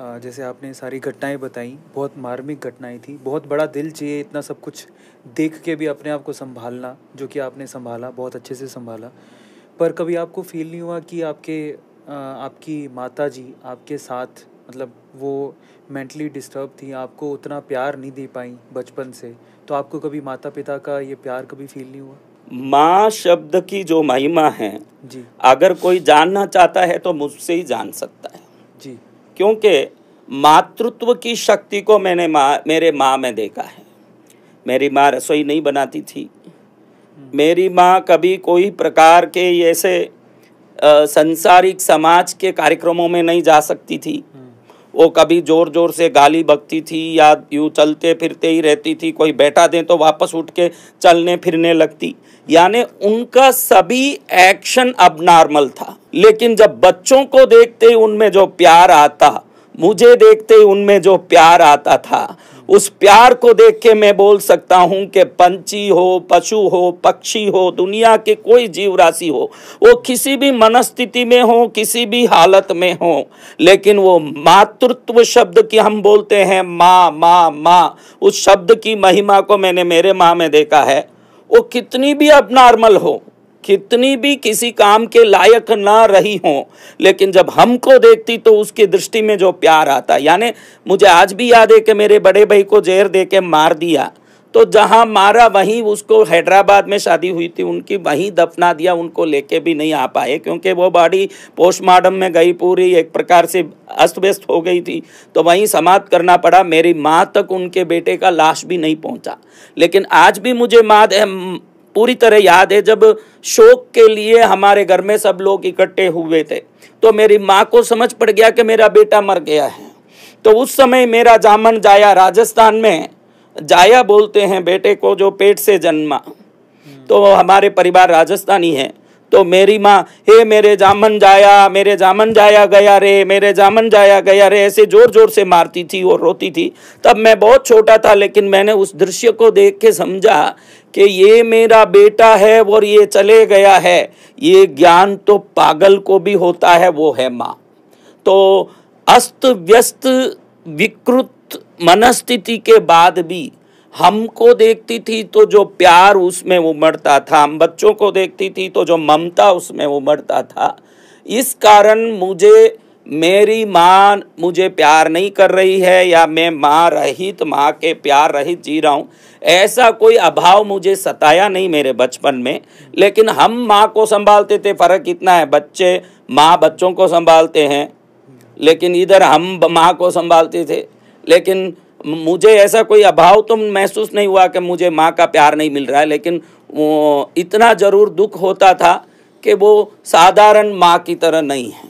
जैसे आपने सारी घटनाएं बताई बहुत मार्मिक घटनाएं थी बहुत बड़ा दिल चाहिए इतना सब कुछ देख के भी अपने आप को संभालना जो कि आपने संभाला बहुत अच्छे से संभाला पर कभी आपको फील नहीं हुआ कि आपके आपकी माता जी आपके साथ मतलब वो मेंटली डिस्टर्ब थी आपको उतना प्यार नहीं दे पाई बचपन से तो आपको कभी माता पिता का ये प्यार कभी फील नहीं हुआ माँ शब्द की जो महिमा है जी अगर कोई जानना चाहता है तो मुझसे ही जान सकता है जी क्योंकि मातृत्व की शक्ति को मैंने माँ मेरे माँ में देखा है मेरी माँ रसोई नहीं बनाती थी मेरी माँ कभी कोई प्रकार के ऐसे संसारिक समाज के कार्यक्रमों में नहीं जा सकती थी वो कभी जोर जोर से गाली बकती थी या यूँ चलते फिरते ही रहती थी कोई बैठा दें तो वापस उठ के चलने फिरने लगती यानी उनका सभी एक्शन अब नॉर्मल था लेकिन जब बच्चों को देखते ही उनमें जो प्यार आता मुझे देखते ही उनमें जो प्यार आता था उस प्यार को देख के मैं बोल सकता हूं कि पंची हो पशु हो पक्षी हो दुनिया के कोई जीव राशि हो वो किसी भी मनस्थिति में हो किसी भी हालत में हो लेकिन वो मातृत्व शब्द की हम बोलते हैं माँ माँ माँ उस शब्द की महिमा को मैंने मेरे माँ में देखा है वो कितनी भी अब नॉर्मल हो कितनी भी किसी काम के लायक ना रही हो लेकिन जब हमको देखती तो उसकी दृष्टि में जो प्यार आता यानी मुझे आज भी याद है कि मेरे बड़े भाई को जेर दे के मार दिया तो जहाँ मारा वहीं उसको हैदराबाद में शादी हुई थी उनकी वहीं दफना दिया उनको लेके भी नहीं आ पाए क्योंकि वो बॉडी पोस्टमार्टम में गई पूरी एक प्रकार से अस्त व्यस्त हो गई थी तो वहीं समाप्त करना पड़ा मेरी माँ तक उनके बेटे का लाश भी नहीं पहुँचा लेकिन आज भी मुझे माँ पूरी तरह याद है जब शोक के लिए हमारे घर में सब लोग इकट्ठे हुए थे तो मेरी माँ को समझ पड़ गया कि मेरा बेटा मर गया है तो उस समय मेरा जामन जाया राजस्थान में जाया बोलते हैं बेटे को जो पेट से जन्मा तो हमारे परिवार राजस्थानी है तो मेरी माँ हे मेरे जामन जाया मेरे जामन जाया गया रे मेरे जामन जाया गया रे ऐसे जोर जोर से मारती थी और रोती थी तब मैं बहुत छोटा था लेकिन मैंने उस दृश्य को देख के समझा कि ये मेरा बेटा है और ये चले गया है ये ज्ञान तो पागल को भी होता है वो है माँ तो अस्त व्यस्त विकृत मनस्थिति के बाद भी हमको देखती थी तो जो प्यार उसमें उमड़ता था हम बच्चों को देखती थी तो जो ममता उसमें उमड़ता था इस कारण मुझे मेरी माँ मुझे प्यार नहीं कर रही है या मैं माँ रहित माँ के प्यार रहित जी रहा हूँ ऐसा कोई अभाव मुझे सताया नहीं मेरे बचपन में लेकिन हम माँ को संभालते थे फ़र्क इतना है बच्चे माँ बच्चों को संभालते हैं लेकिन इधर हम माँ को संभालते थे लेकिन मुझे ऐसा कोई अभाव तो महसूस नहीं हुआ कि मुझे माँ का प्यार नहीं मिल रहा है लेकिन इतना ज़रूर दुख होता था कि वो साधारण माँ की तरह नहीं है